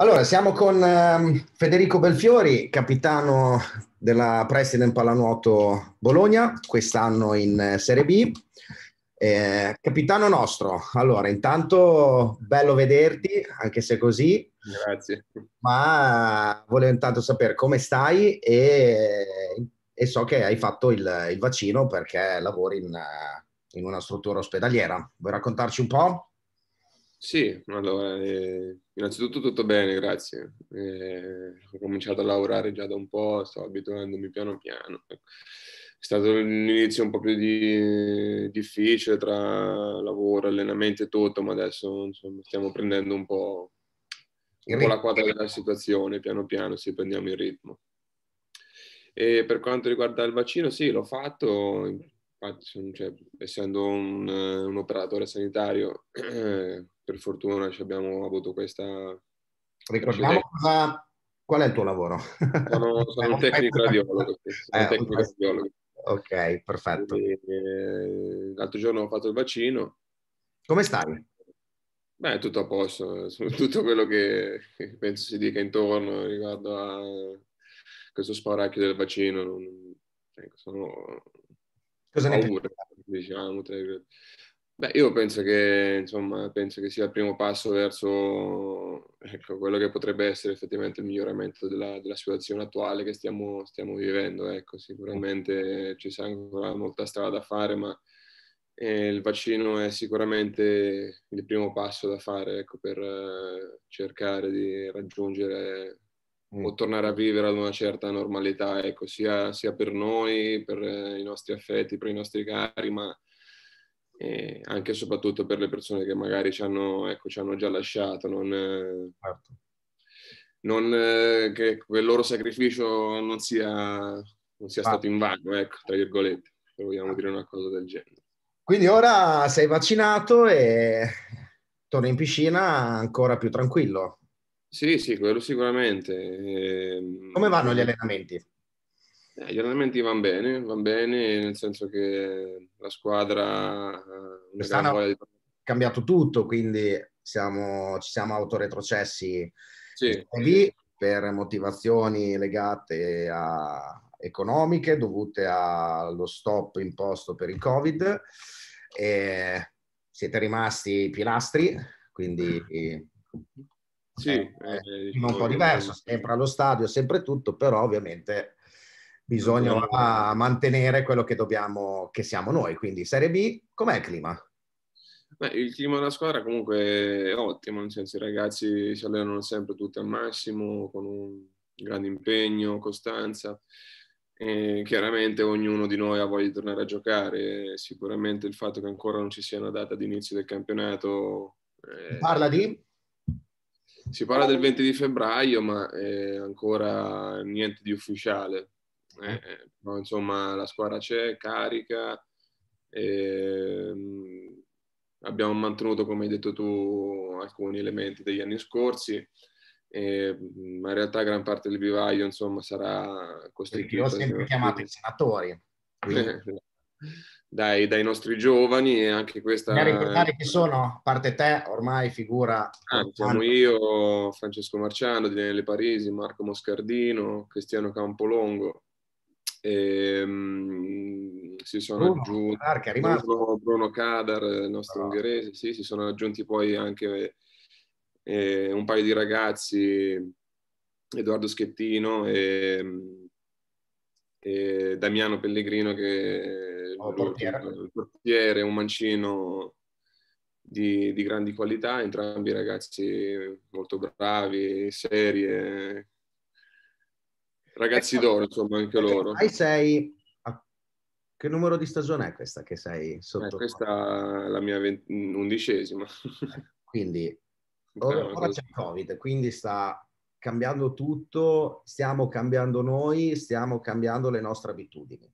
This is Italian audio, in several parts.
Allora, siamo con eh, Federico Belfiori, capitano della President Pallanuoto Bologna, quest'anno in eh, Serie B. Eh, capitano nostro, allora intanto bello vederti, anche se così. Grazie. Ma volevo intanto sapere come stai e, e so che hai fatto il, il vaccino perché lavori in, eh, in una struttura ospedaliera. Vuoi raccontarci un po'? Sì, allora, eh, innanzitutto tutto bene, grazie. Eh, ho cominciato a lavorare già da un po', sto abituandomi piano piano. È stato un inizio un po' più di, difficile tra lavoro, allenamento e tutto, ma adesso insomma, stiamo prendendo un po', un po' la quadra della situazione, piano piano, sì, prendiamo il ritmo. E per quanto riguarda il vaccino, sì, l'ho fatto, Hudson, cioè, essendo un, un, operatore sanitario, per fortuna ci abbiamo avuto questa... Ricordiamo cosa, qual è il tuo lavoro? Sono, sono un tecnico radiologo. Sono eh, tecnico radiologo. Ok, perfetto. Eh, l'altro giorno ho fatto il vaccino. Come stai? Beh, tutto a posto, tutto quello che penso si dica intorno riguardo a questo spauracchio del vaccino. Cioè, sono Cosa ne paura, diciamo, Beh, io penso che, insomma, penso che, sia il primo passo verso ecco, quello che potrebbe essere effettivamente il miglioramento della, della situazione attuale che stiamo, stiamo vivendo. Ecco, sicuramente ci sarà ancora molta strada da fare, ma eh, il vaccino è sicuramente il primo passo da fare ecco, per eh, cercare di raggiungere mm. o tornare a vivere ad una certa normalità, ecco, sia, sia per noi, per eh, i nostri affetti, per i nostri cari, ma eh, anche e soprattutto per le persone che magari ci hanno, ecco, ci hanno già lasciato. Non, certo. non eh, che il loro sacrificio non sia, non sia ah. stato in vano, ecco, tra virgolette, se vogliamo dire una cosa del genere. Quindi ora sei vaccinato e torni in piscina ancora più tranquillo. Sì, sì, quello sicuramente. Ehm, Come vanno gli allenamenti? Eh, gli allenamenti vanno bene, vanno bene, nel senso che la squadra... Eh, Quest'anno di... cambiato tutto, quindi siamo, ci siamo autoretrocessi sì. lì per motivazioni legate a economiche dovute allo stop imposto per il Covid. E siete rimasti pilastri, quindi sì, eh, eh, è un po' eh, diverso, eh. sempre allo stadio, sempre tutto, però ovviamente bisogna no. mantenere quello che dobbiamo, che siamo noi. Quindi Serie B, com'è il clima? Beh, il clima della squadra comunque è ottimo, nel senso i ragazzi si allenano sempre tutti al massimo, con un grande impegno, costanza. E chiaramente ognuno di noi ha voglia di tornare a giocare, sicuramente il fatto che ancora non ci sia una data di inizio del campionato. Eh... Parla di? Si parla del 20 di febbraio, ma è ancora niente di ufficiale. Eh, eh, però, insomma, la squadra c'è, carica. Ehm, abbiamo mantenuto, come hai detto tu, alcuni elementi degli anni scorsi. Eh, ma in realtà gran parte del vivaio insomma sarà costituito. Io ho sempre chiamato i senatori. Eh, eh dai, dai, nostri giovani e anche questa... Da ricordare chi sono, a parte te, ormai figura... Ah, siamo io, Francesco Marciano, Daniele Parisi, Marco Moscardino, Cristiano Campolongo, e, um, si sono Bruno, aggiunti Arca, Bruno, Bruno Kadar, il nostro Però... ungherese, sì, si sono aggiunti poi anche eh, un paio di ragazzi, Edoardo Schettino e ehm, e Damiano Pellegrino che oh, portiere. il portiere, un mancino di, di, grandi qualità, entrambi ragazzi molto bravi, serie, ragazzi ecco, d'oro insomma anche ecco, loro. Hai sei, che numero di stagione è questa che sei sotto? Eh, questa è la mia vent- undicesima. Quindi ora, diciamo ora c'è il Covid, quindi sta cambiando tutto, stiamo cambiando noi, stiamo cambiando le nostre abitudini.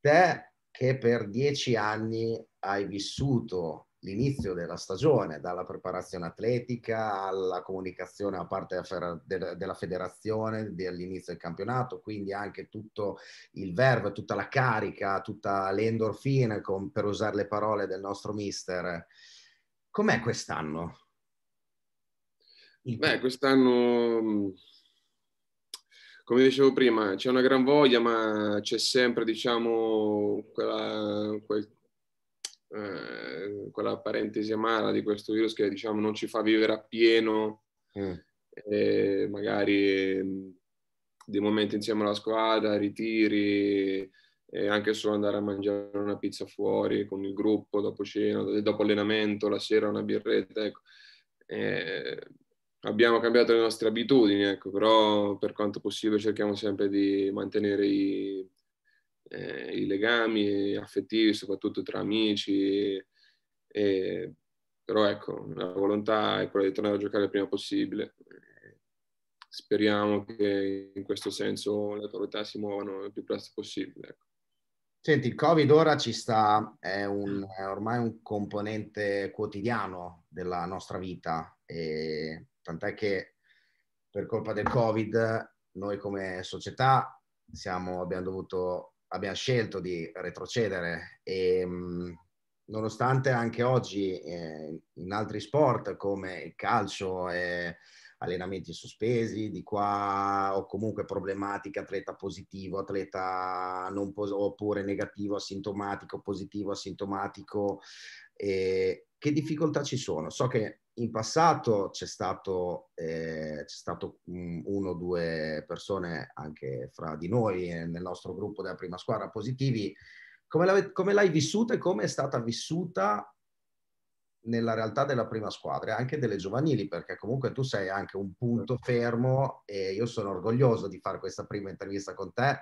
Te che per dieci anni hai vissuto l'inizio della stagione, dalla preparazione atletica alla comunicazione a parte della federazione, dell'inizio del campionato, quindi anche tutto il verbo, tutta la carica, tutta l'endorfina, per usare le parole del nostro mister. Com'è quest'anno? Beh, quest'anno, mm, come dicevo prima, c'è una gran voglia, ma c'è sempre, diciamo, quella, quel, eh, quella parentesi amara di questo virus che, diciamo, non ci fa vivere appieno, eh. mm. eh, magari dei momenti insieme alla squadra, ritiri, e anche solo andare a mangiare una pizza fuori con il gruppo dopo cena, dopo allenamento, la sera una birretta, ecco. Eh, abbiamo cambiato le nostre abitudini, ecco, però per quanto possibile cerchiamo sempre di mantenere i, eh, i legami affettivi, soprattutto tra amici. E, però ecco, la volontà è quella di tornare a giocare il prima possibile. Speriamo che in questo senso le autorità si muovano il più presto possibile. Ecco. Senti, il Covid ora ci sta, è, un, mm. è ormai un componente quotidiano della nostra vita e tant'è che per colpa del Covid noi come società siamo, abbiamo, dovuto, abbiamo scelto di retrocedere e mm, nonostante anche oggi eh, in altri sport come il calcio eh, allenamenti sospesi di qua o comunque problematiche atleta positivo, atleta non pos- oppure negativo, asintomatico, positivo, asintomatico, eh, che difficoltà ci sono? So che in passato c'è stato, eh, c'è stato mm, uno o due persone anche fra di noi eh, nel nostro gruppo della prima squadra positivi. Come, come l'hai vissuta e come è stata vissuta nella realtà della prima squadra e anche delle giovanili, perché comunque tu sei anche un punto certo. fermo e io sono orgoglioso di fare questa prima intervista con te,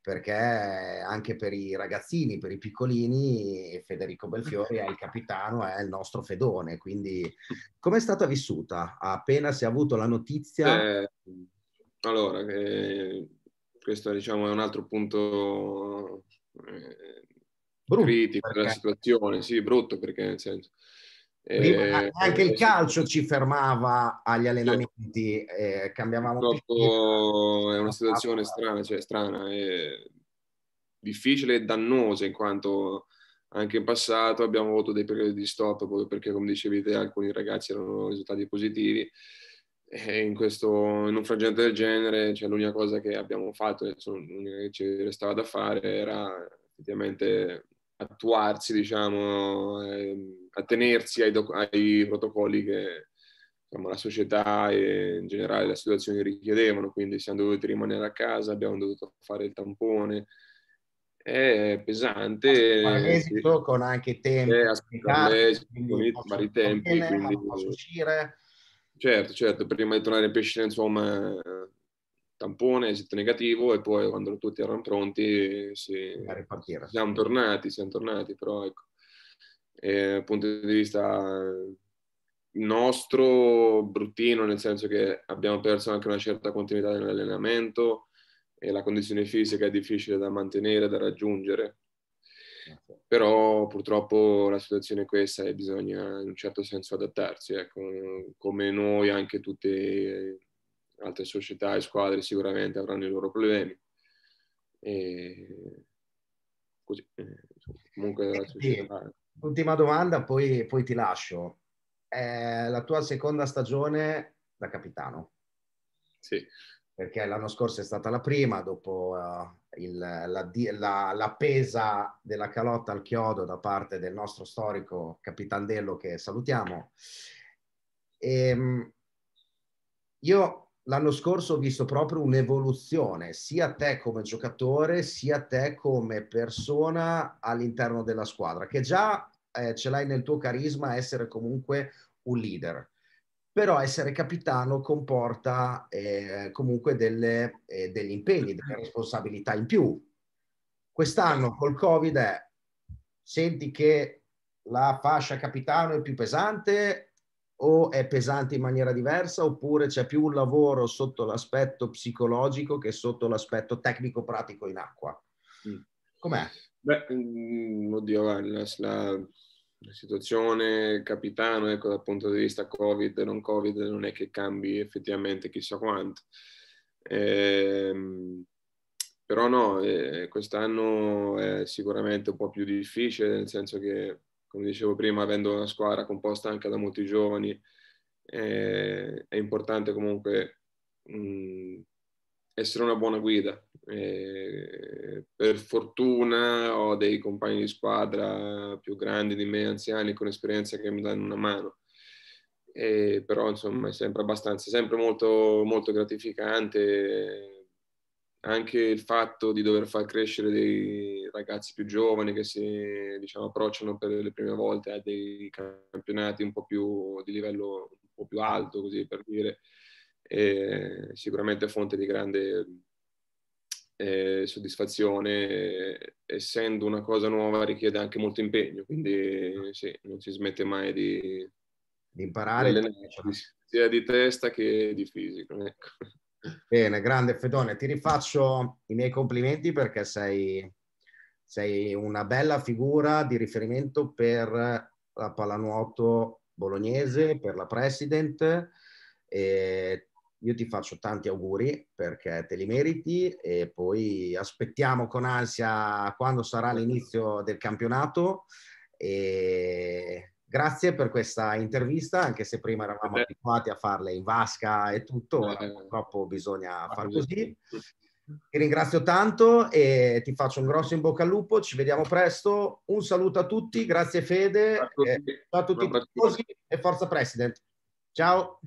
perché anche per i ragazzini, per i piccolini, Federico Belfiori è il capitano, è il nostro fedone. Quindi come è stata vissuta appena si è avuto la notizia? Eh, allora, eh, questo diciamo è un altro punto... Eh, brutto, critico perché... della situazione, sì, brutto perché nel senso eh, eh, anche il calcio ci fermava agli allenamenti, eh, cambiavamo. tutto. Eh, è una situazione strana, cioè strana, è difficile e dannosa in quanto anche in passato abbiamo avuto dei periodi di stop proprio perché, come dicevi te, alcuni ragazzi erano risultati positivi. E in, questo, in un frangente del genere, cioè, l'unica cosa che abbiamo fatto, l'unica che ci restava da fare era effettivamente attuarsi, diciamo, eh, attenersi ai, doc- ai, protocolli che insomma, la società e in generale la situazione richiedevano, quindi siamo dovuti rimanere a casa, abbiamo dovuto fare il tampone, è pesante. Ma eh, l'esito con anche tempi. Eh, aspettare vari tempi. Quindi, uscire. Certo, certo, prima di tornare in pesce, insomma, tampone, esito negativo e poi quando tutti erano pronti si, siamo tornati, siamo tornati, però ecco, eh, punto di vista eh, nostro bruttino, nel senso che abbiamo perso anche una certa continuità nell'allenamento e la condizione fisica è difficile da mantenere, da raggiungere. Però purtroppo la situazione è questa e bisogna in un certo senso adattarsi, ecco, come noi anche tutti eh, altre società e squadre sicuramente avranno i loro problemi. E così, eh, comunque la eh società... Ultima domanda, poi, poi ti lascio. È eh, la tua seconda stagione da capitano. Sì. Perché l'anno scorso è stata la prima, dopo uh, il, la, la, la, pesa della calotta al chiodo da parte del nostro storico Capitandello che salutiamo. E, ehm, io l'anno scorso ho visto proprio un'evoluzione sia te come giocatore sia te come persona all'interno della squadra che già eh, ce l'hai nel tuo carisma essere comunque un leader però essere capitano comporta eh, comunque delle, eh, degli impegni delle responsabilità in più quest'anno col covid è senti che la fascia capitano è più pesante o è pesante in maniera diversa oppure c'è più un lavoro sotto l'aspetto psicologico che sotto l'aspetto tecnico-pratico in acqua? Mm. Com'è? Beh, mm, oddio, la, la, la situazione capitano, ecco, dal punto di vista Covid, non Covid, non è che cambi effettivamente chissà quanto. Eh, però no, eh, quest'anno è sicuramente un po' più difficile, nel senso che come dicevo prima, avendo una squadra composta anche da molti giovani, eh, è importante comunque mh, essere una buona guida. Eh, per fortuna ho dei compagni di squadra più grandi di me, anziani con esperienza che mi danno una mano. Eh, però insomma è sempre abbastanza, sempre molto, molto gratificante anche il fatto di dover far crescere dei ragazzi più giovani che si diciamo, approcciano per le prime volte a dei campionati un po' più di livello un po' più alto, così per dire, è sicuramente fonte di grande eh, soddisfazione, essendo una cosa nuova richiede anche molto impegno, quindi sì, non si smette mai di, di imparare, sia di testa che di fisico. Ecco. Bene, grande Fedone, ti rifaccio i miei complimenti perché sei, sei una bella figura di riferimento per la pallanuoto bolognese, per la President. E io ti faccio tanti auguri perché te li meriti e poi aspettiamo con ansia quando sarà l'inizio del campionato e Grazie per questa intervista, anche se prima eravamo abituati a farle in vasca e tutto, ora purtroppo bisogna far così. Ti ringrazio tanto e ti faccio un grosso in bocca al lupo, ci vediamo presto. Un saluto a tutti, grazie Fede, eh, ciao a tutti, ciao a tutti e forza President. Ciao.